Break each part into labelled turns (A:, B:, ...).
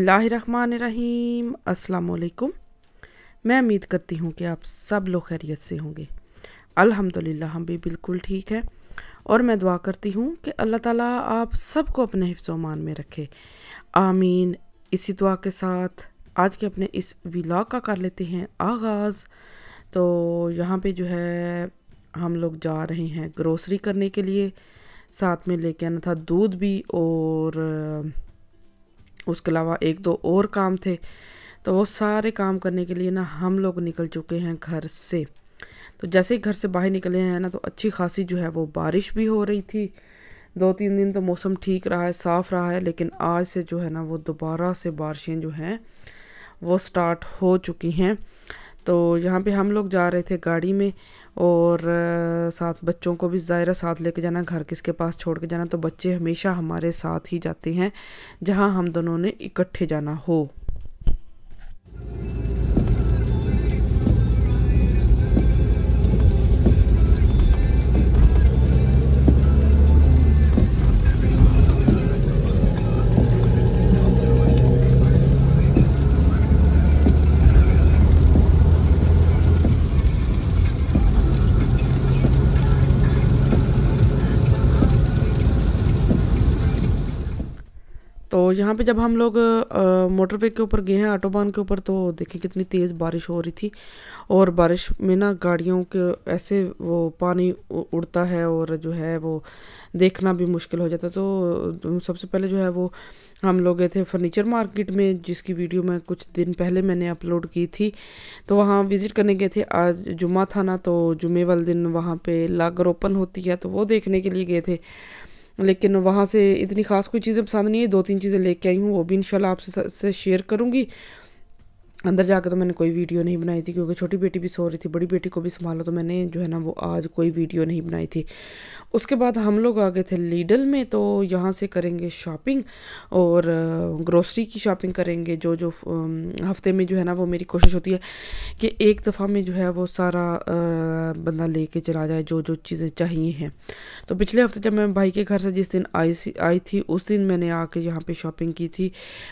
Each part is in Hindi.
A: बिस्मिल्लाहिर्रहमानिर्रहीम अस्सलाम वालेकुम मैं उम्मीद करती हूँ कि आप सब लोग खैरियत से होंगे अल्हम्दुलिल्लाह हम भी बिल्कुल ठीक हैं और मैं दुआ करती हूँ कि अल्लाह ताला आप सबको अपने हिफ्जोमान में रखे आमीन इसी दुआ के साथ आज के अपने इस विलाग का कर लेते हैं आगाज़ तो यहाँ पे जो है हम लोग जा रहे हैं ग्रोसरी करने के लिए साथ में लेके आना था दूध भी और उसके अलावा एक दो और काम थे तो वो सारे काम करने के लिए ना हम लोग निकल चुके हैं घर से तो जैसे ही घर से बाहर निकले हैं ना तो अच्छी खासी जो है वो बारिश भी हो रही थी दो तीन दिन तो मौसम ठीक रहा है साफ़ रहा है लेकिन आज से जो है ना वो दोबारा से बारिशें जो हैं वो स्टार्ट हो चुकी हैं तो यहाँ पे हम लोग जा रहे थे गाड़ी में और साथ बच्चों को भी ज़ाहिर साथ लेके जाना घर किसके पास छोड़ के जाना तो बच्चे हमेशा हमारे साथ ही जाते हैं जहाँ हम दोनों ने इकट्ठे जाना हो और यहाँ पे जब हम लोग मोटरवे के ऊपर गए हैं ऑटोबान के ऊपर तो देखिए कितनी तेज़ बारिश हो रही थी और बारिश में ना गाड़ियों के ऐसे वो पानी उड़ता है और जो है वो देखना भी मुश्किल हो जाता तो सबसे पहले जो है वो हम लोग गए थे फर्नीचर मार्केट में जिसकी वीडियो मैं कुछ दिन पहले मैंने अपलोड की थी तो वहाँ विज़िट करने गए थे आज जुमा था ना तो जुमे वाले दिन वहाँ पे लागर ओपन होती है तो वो देखने के लिए गए थे लेकिन वहाँ से इतनी ख़ास कोई चीज़ें पसंद नहीं है दो तीन चीज़ें लेके आई हूँ वो भी इन आपसे शेयर करूँगी अंदर जाकर तो मैंने कोई वीडियो नहीं बनाई थी क्योंकि छोटी बेटी भी सो रही थी बड़ी बेटी को भी संभालो तो मैंने जो है ना वो आज कोई वीडियो नहीं बनाई थी उसके बाद हम लोग आ गए थे लीडल में तो यहाँ से करेंगे शॉपिंग और ग्रोसरी की शॉपिंग करेंगे जो जो हफ्ते में जो है ना वो मेरी कोशिश होती है कि एक दफ़ा में जो है वो सारा बंदा ले कर चला जाए जो जो चीज़ें चाहिए हैं तो पिछले हफ्ते जब मैं भाई के घर से जिस दिन आई सी आई थी उस दिन मैंने आके यहाँ पर शॉपिंग की थी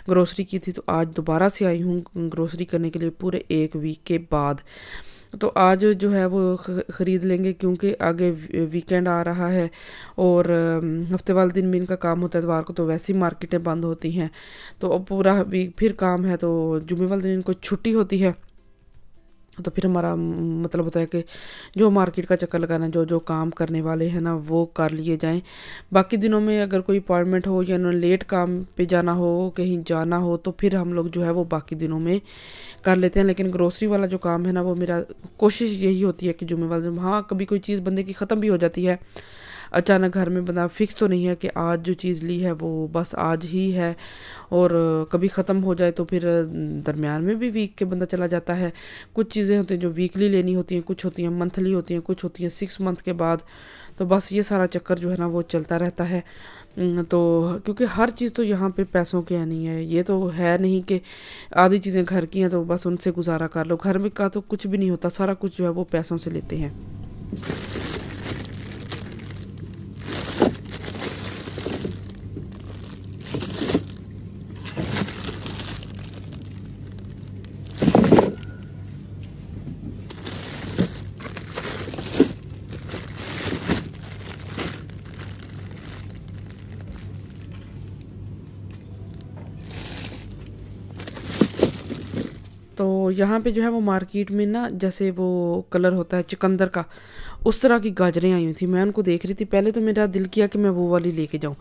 A: ग्रोसरी की थी तो आज दोबारा से आई हूँ ग्रोसरी ग्रोसरी करने के लिए पूरे एक वीक के बाद तो आज जो है वो ख़रीद लेंगे क्योंकि आगे वीकेंड आ रहा है और हफ्ते वाले दिन में इनका काम होता है इतवार को तो वैसे ही मार्केटें बंद होती हैं तो अब पूरा वीक फिर काम है तो जुम्मे वाले दिन इनको छुट्टी होती है तो फिर हमारा मतलब होता है कि जो मार्केट का चक्कर लगाना जो जो काम करने वाले हैं ना वो कर लिए जाएं बाकी दिनों में अगर कोई अपॉइंटमेंट हो या लेट काम पे जाना हो कहीं जाना हो तो फिर हम लोग जो है वो बाकी दिनों में कर लेते हैं लेकिन ग्रोसरी वाला जो काम है ना वो मेरा कोशिश यही होती है कि जुम्मे वाले हाँ कभी कोई चीज़ बंदे की ख़त्म भी हो जाती है अचानक घर में बंदा फिक्स तो नहीं है कि आज जो चीज़ ली है वो बस आज ही है और कभी ख़त्म हो जाए तो फिर दरमियान में भी वीक के बंदा चला जाता है कुछ चीज़ें होती हैं जो वीकली लेनी होती हैं कुछ होती हैं मंथली होती हैं कुछ होती हैं सिक्स मंथ के बाद तो बस ये सारा चक्कर जो है ना वो चलता रहता है तो क्योंकि हर चीज़ तो यहाँ पे पैसों के नहीं है ये तो है नहीं कि आधी चीज़ें घर की हैं तो बस उनसे गुजारा कर लो घर में का तो कुछ भी नहीं होता सारा कुछ जो है वो पैसों से लेते हैं तो यहाँ पे जो है वो मार्केट में ना जैसे वो कलर होता है चिकंदर का उस तरह की गाजरें आई हुई थी मैं उनको देख रही थी पहले तो मेरा दिल किया कि मैं वो वाली लेके जाऊँ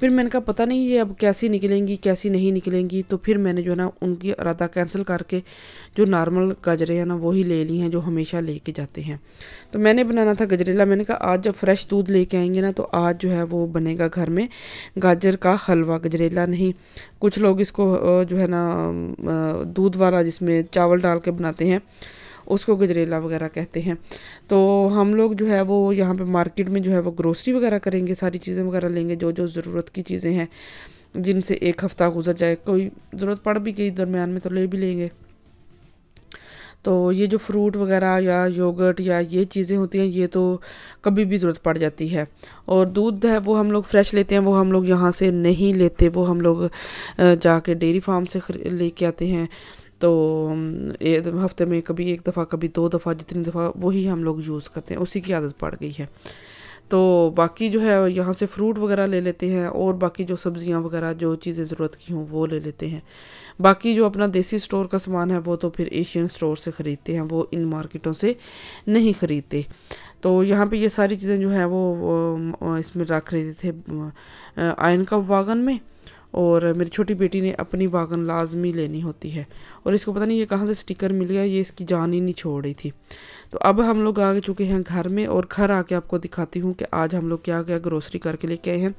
A: फिर मैंने कहा पता नहीं ये अब कैसी निकलेंगी कैसी नहीं निकलेंगी तो फिर मैंने जो है ना उनकी इरादा कैंसिल करके जो नॉर्मल गाजरें हैं ना वही ले ली हैं जो हमेशा लेके जाते हैं तो मैंने बनाना था गजरेला मैंने कहा आज जब फ्रेश दूध लेके आएंगे ना तो आज जो है वो बनेगा घर में गाजर का हलवा गजरेला नहीं कुछ लोग इसको जो है ना दूध वाला जिसमें चावल डाल के बनाते हैं उसको गजरेला वगैरह कहते हैं तो हम लोग जो है वो यहाँ पे मार्केट में जो है वो ग्रोसरी वगैरह करेंगे सारी चीज़ें वगैरह लेंगे जो जो ज़रूरत की चीज़ें हैं जिनसे एक हफ़्ता गुजर जाए कोई ज़रूरत पड़ भी गई दरमियान में तो ले भी लेंगे तो ये जो फ्रूट वगैरह या योगर्ट या ये चीज़ें होती हैं ये तो कभी भी ज़रूरत पड़ जाती है और दूध है वो हम लोग फ्रेश लेते हैं वो हम लोग यहाँ से नहीं लेते वो हम लोग जाके डेयरी फार्म से लेके आते हैं तो एक तो हफ्ते में कभी एक दफ़ा कभी दो दफ़ा जितनी दफ़ा वही हम लोग यूज़ करते हैं उसी की आदत पड़ गई है तो बाकी जो है यहाँ से फ्रूट वगैरह ले लेते हैं और बाकी जो सब्ज़ियाँ वगैरह जो चीज़ें ज़रूरत की हों वो ले लेते हैं बाकी जो अपना देसी स्टोर का सामान है वो तो फिर एशियन स्टोर से ख़रीदते हैं वो इन मार्केटों से नहीं ख़रीदते तो यहाँ पे ये सारी चीज़ें जो है वो इसमें रख रहे थे आयन का वागन में और मेरी छोटी बेटी ने अपनी वागन लाजमी लेनी होती है और इसको पता नहीं ये कहाँ से स्टिकर मिल गया ये इसकी जान ही नहीं छोड़ रही थी तो अब हम लोग आ चुके हैं घर में और घर आके आपको दिखाती हूँ कि आज हम लोग क्या क्या ग्रोसरी करके लेके आए हैं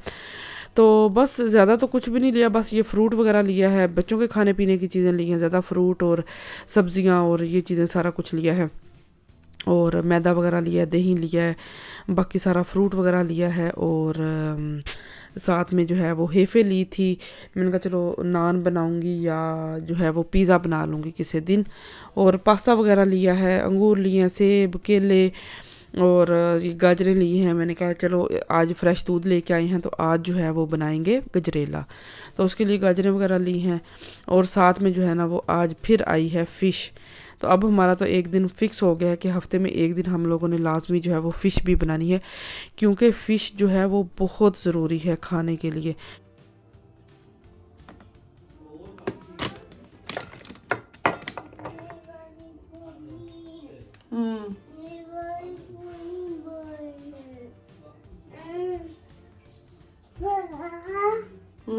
A: तो बस ज़्यादा तो कुछ भी नहीं लिया बस ये फ्रूट वगैरह लिया है बच्चों के खाने पीने की चीज़ें ली हैं ज़्यादा फ्रूट और सब्ज़ियाँ और ये चीज़ें सारा कुछ लिया है और मैदा वगैरह लिया है दही लिया है बाकी सारा फ्रूट वगैरह लिया है और साथ में जो है वो हेफ़े ली थी मैंने कहा चलो नान बनाऊँगी या जो है वो पिज़्ज़ा बना लूँगी किसी दिन और पास्ता वगैरह लिया है अंगूर लिए हैं सेब केले और ये गाजरें ली हैं मैंने कहा चलो आज फ्रेश दूध लेके आए हैं तो आज जो है वो बनाएंगे गजरेला तो उसके लिए गाजरें वगैरह ली हैं और साथ में जो है ना वो आज फिर आई है फ़िश तो अब हमारा तो एक दिन फिक्स हो गया है कि हफ्ते में एक दिन हम लोगों ने लाजमी जो है वो फ़िश भी बनानी है क्योंकि फ़िश जो है वो बहुत ज़रूरी है खाने के लिए हम्म। हम्म।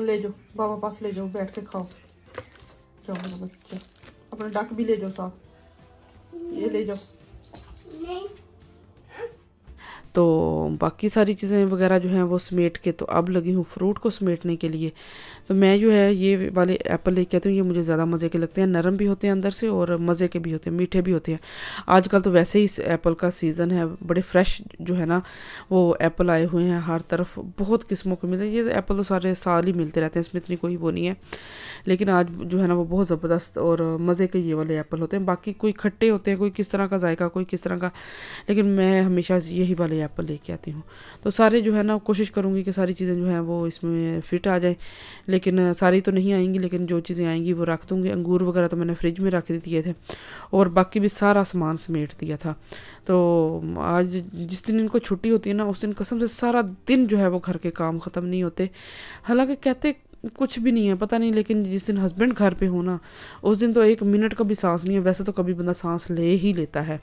A: ले जाओ बाबा पास ले जाओ बैठ के खाओ जाओ बच्चा अपना डक भी ले जाओ साथ ये ले जाओ तो बाकी सारी चीज़ें वगैरह जो हैं वो समेट के तो अब लगी हूँ फ्रूट को समेटने के लिए तो मैं जो है ये वाले एप्पल लेके आती हूँ ये मुझे ज़्यादा मज़े के लगते हैं नरम भी होते हैं अंदर से और मज़े के भी होते हैं मीठे भी होते हैं आजकल तो वैसे ही इस एप्पल का सीज़न है बड़े फ्रेश जो है ना वो एप्पल आए हुए हैं हर तरफ बहुत किस्मों के मिलते हैं ये एप्पल तो सारे साल ही मिलते रहते हैं इसमें इतनी कोई वो नहीं है लेकिन आज जो है ना वो बहुत ज़बरदस्त और मज़े के ये वाले एप्पल होते हैं बाकी कोई खट्टे होते हैं कोई किस तरह का जायका कोई किस तरह का लेकिन मैं हमेशा यही वाले एप्पल लेके आती चाहती हूँ तो सारे जो है ना कोशिश करूँगी कि सारी चीज़ें जो हैं वो इसमें फिट आ जाएँ लेकिन सारी तो नहीं आएंगी लेकिन जो चीज़ें आएंगी वो रख दूँगी अंगूर वगैरह तो मैंने फ्रिज में रख दिए थे और बाकी भी सारा सामान समेट दिया था तो आज जिस दिन इनको छुट्टी होती है ना उस दिन कसम से सारा दिन जो है वो घर के काम ख़त्म नहीं होते हालांकि कहते कुछ भी नहीं है पता नहीं लेकिन जिस दिन हस्बैंड घर पे हो ना उस दिन तो एक मिनट का भी सांस नहीं है वैसे तो कभी बंदा सांस ले ही लेता है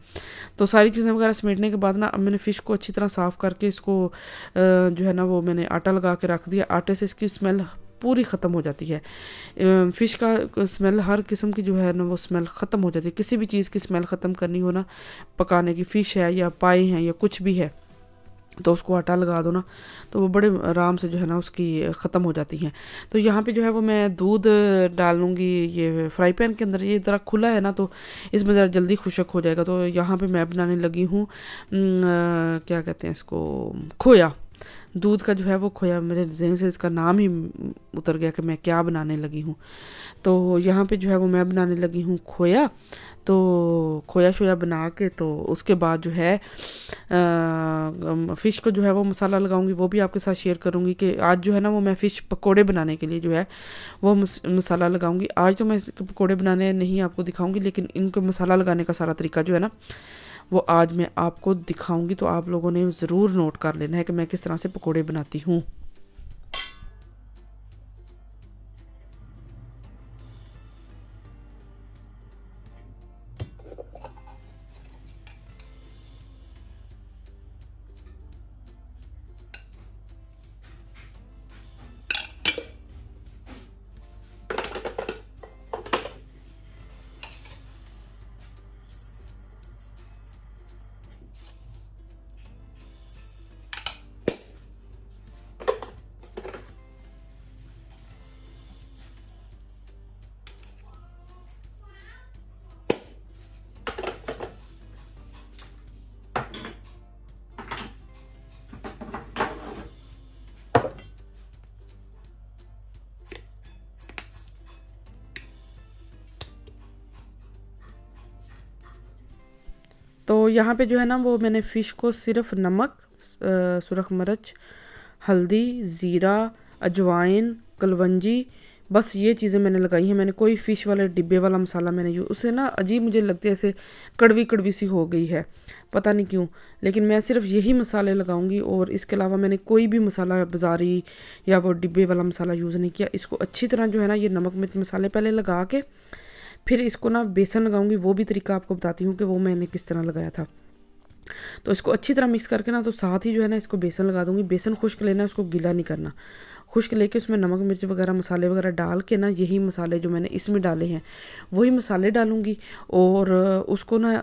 A: तो सारी चीज़ें वगैरह समेटने के बाद ना अब मैंने फ़िश को अच्छी तरह साफ़ करके इसको जो है ना वो मैंने आटा लगा के रख दिया आटे से इसकी स्मेल पूरी ख़त्म हो जाती है फ़िश का स्मेल हर किस्म की जो है ना वो स्मेल ख़त्म हो जाती है किसी भी चीज़ की स्मेल ख़त्म करनी हो ना पकाने की फ़िश है या पाए हैं या कुछ भी है तो उसको आटा लगा दो ना तो वो बड़े आराम से जो है ना उसकी ख़त्म हो जाती हैं तो यहाँ पे जो है वो मैं दूध डालूँगी ये फ्राई पैन के अंदर ये ज़रा खुला है ना तो इसमें ज़रा जल्दी खुशक हो जाएगा तो यहाँ पे मैं बनाने लगी हूँ क्या कहते हैं इसको खोया दूध का जो है वो खोया मेरे जहन से इसका नाम ही उतर गया कि मैं क्या बनाने लगी हूँ तो यहाँ पे जो है वो मैं बनाने लगी हूँ खोया तो खोया शोया बना के तो उसके बाद जो है फ़िश को जो है वो मसाला लगाऊंगी वो भी आपके साथ शेयर करूंगी कि आज जो है ना वो मैं फ़िश पकोड़े बनाने के लिए जो है वो मसाला लगाऊंगी आज तो मैं पकोड़े बनाने नहीं आपको दिखाऊंगी लेकिन इनको मसाला लगाने का सारा तरीका जो है ना वो आज मैं आपको दिखाऊँगी तो आप लोगों ने ज़रूर नोट कर लेना है कि मैं किस तरह से पकौड़े बनाती हूँ यहाँ पे जो है ना वो मैंने फ़िश को सिर्फ नमक सुरख मरच हल्दी ज़ीरा अजवाइन कलवंजी बस ये चीज़ें मैंने लगाई हैं मैंने कोई फ़िश वाले डिब्बे वाला मसाला मैंने यूज उससे ना अजीब मुझे लगती है ऐसे कड़वी कड़वी सी हो गई है पता नहीं क्यों लेकिन मैं सिर्फ यही मसाले लगाऊंगी और इसके अलावा मैंने कोई भी मसाला बाज़ारी या वो डिब्बे वाला मसाला यूज़ नहीं किया इसको अच्छी तरह जो है ना ये नमक मिर्च मसाले पहले लगा के फिर इसको ना बेसन लगाऊंगी वो भी तरीका आपको बताती हूँ कि वो मैंने किस तरह लगाया था तो इसको अच्छी तरह मिक्स करके ना तो साथ ही जो है ना इसको बेसन लगा दूंगी बेसन खुश्क लेना है उसको गीला नहीं करना खुश्क लेके उसमें नमक मिर्च वगैरह मसाले वगैरह डाल के ना यही मसाले जो मैंने इसमें डाले हैं वही मसाले डालूँगी और उसको ना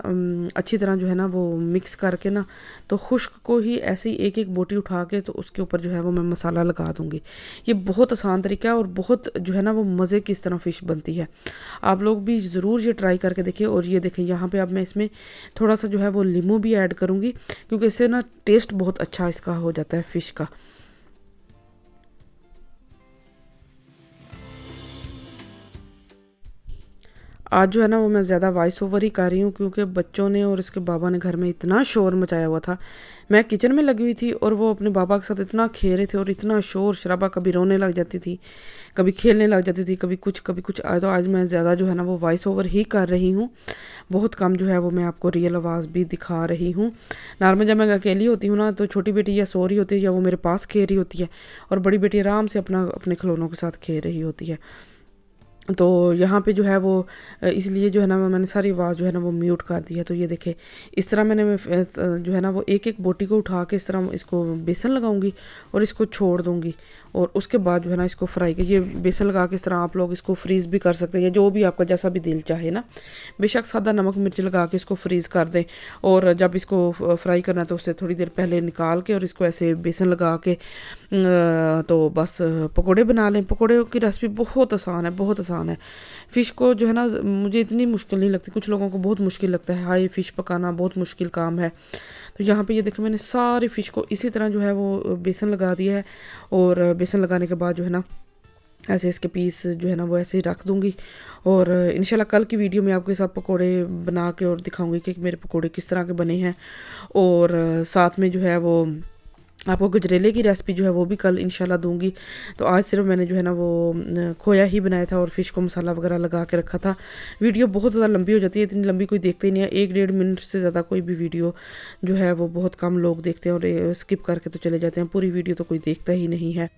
A: अच्छी तरह जो है ना वो मिक्स करके ना तो खुश्क को ही ऐसी एक एक बोटी उठा के तो उसके ऊपर जो है वो मैं मसाला लगा दूँगी ये बहुत आसान तरीका है और बहुत जो है ना वो मज़े की इस तरह फ़िश बनती है आप लोग भी ज़रूर ये ट्राई करके देखिए और ये देखें यहाँ पर अब मैं इसमें थोड़ा सा जो है वो लीमू भी ऐड करूँगी क्योंकि इससे ना टेस्ट बहुत अच्छा इसका हो जाता है फ़िश का आज जो है ना वो मैं ज़्यादा वॉइस ओवर ही कर रही हूँ क्योंकि बच्चों ने और इसके बाबा ने घर में इतना शोर मचाया हुआ था मैं किचन में लगी हुई थी और वो अपने बाबा के साथ इतना खेल रहे थे और इतना शोर शराबा कभी रोने लग जाती थी कभी खेलने लग जाती थी कभी कुछ कभी कुछ आज तो आज मैं ज़्यादा जो है ना वो वॉइस ओवर ही कर रही हूँ बहुत कम जो है वो मैं आपको रियल आवाज़ भी दिखा रही हूँ नॉर्मल जब मैं अकेली होती हूँ ना तो छोटी बेटी या सो रही होती है या वो मेरे पास खेल रही होती है और बड़ी बेटी आराम से अपना अपने खिलौनों के साथ खेल रही होती है तो यहाँ पे जो है वो इसलिए जो है ना मैंने सारी आवाज़ जो है ना वो म्यूट कर दी है तो ये देखें इस तरह मैंने जो है ना वो एक एक बोटी को उठा के इस तरह इसको बेसन लगाऊंगी और इसको छोड़ दूंगी और उसके बाद जो है ना इसको फ्राई कर ये बेसन लगा के इस तरह आप लोग इसको फ्रीज़ भी कर सकते हैं जो भी आपका जैसा भी दिल चाहे ना बेशक सादा नमक मिर्च लगा के इसको फ्रीज़ कर दें और जब इसको फ्राई करना तो उससे थोड़ी देर पहले निकाल के और इसको ऐसे बेसन लगा के तो बस पकोड़े बना लें पकोड़े की रेसिपी बहुत आसान है बहुत आसान है फ़िश को जो है ना मुझे इतनी मुश्किल नहीं लगती कुछ लोगों को बहुत मुश्किल लगता है हाई फ़िश पकाना बहुत मुश्किल काम है तो यहाँ पे ये देखो मैंने सारी फ़िश को इसी तरह जो है वो बेसन लगा दिया है और बेसन लगाने के बाद जो है ना ऐसे इसके पीस जो है ना वो ऐसे ही रख दूँगी और इन कल की वीडियो में आपके साथ पकोड़े बना के और दिखाऊँगी कि मेरे पकोड़े किस तरह के बने हैं और साथ में जो है वो आपको गजरेले की रेसिपी जो है वो भी कल इंशाल्लाह दूंगी तो आज सिर्फ मैंने जो है ना वो खोया ही बनाया था और फिश को मसाला वगैरह लगा के रखा था वीडियो बहुत ज़्यादा लंबी हो जाती है इतनी लंबी कोई देखते ही नहीं है एक डेढ़ मिनट से ज़्यादा कोई भी वीडियो जो है वो बहुत कम लोग देखते हैं और स्किप करके तो चले जाते हैं पूरी वीडियो तो कोई देखता ही नहीं है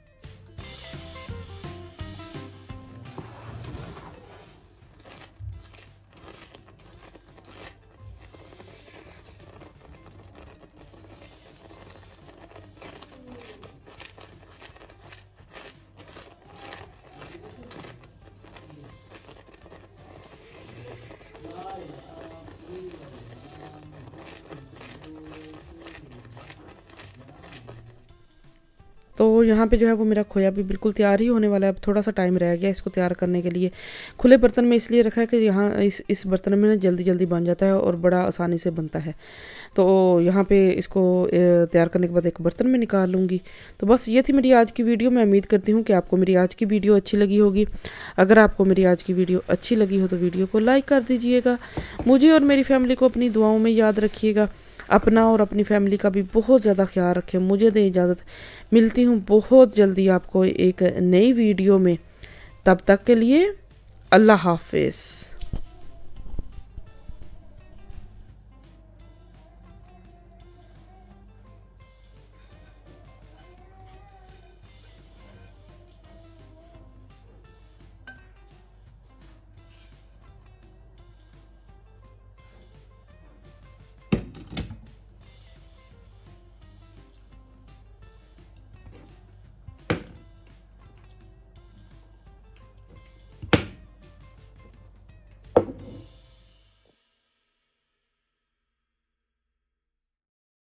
A: तो यहाँ पे जो है वो मेरा खोया भी बिल्कुल तैयार ही होने वाला है अब थोड़ा सा टाइम रह गया इसको तैयार करने के लिए खुले बर्तन में इसलिए रखा है कि यहाँ इस इस बर्तन में ना जल्दी जल्दी बन जाता है और बड़ा आसानी से बनता है तो यहाँ पे इसको तैयार करने के बाद एक बर्तन में निकाल लूँगी तो बस ये थी मेरी आज की वीडियो मैं उम्मीद करती हूँ कि आपको मेरी आज की वीडियो अच्छी लगी होगी अगर आपको मेरी आज की वीडियो अच्छी लगी हो तो वीडियो को लाइक कर दीजिएगा मुझे और मेरी फैमिली को अपनी दुआओं में याद रखिएगा अपना और अपनी फैमिली का भी बहुत ज़्यादा ख्याल रखें मुझे दें इजाज़त मिलती हूँ बहुत जल्दी आपको एक नई वीडियो में तब तक के लिए अल्लाह हाफिज़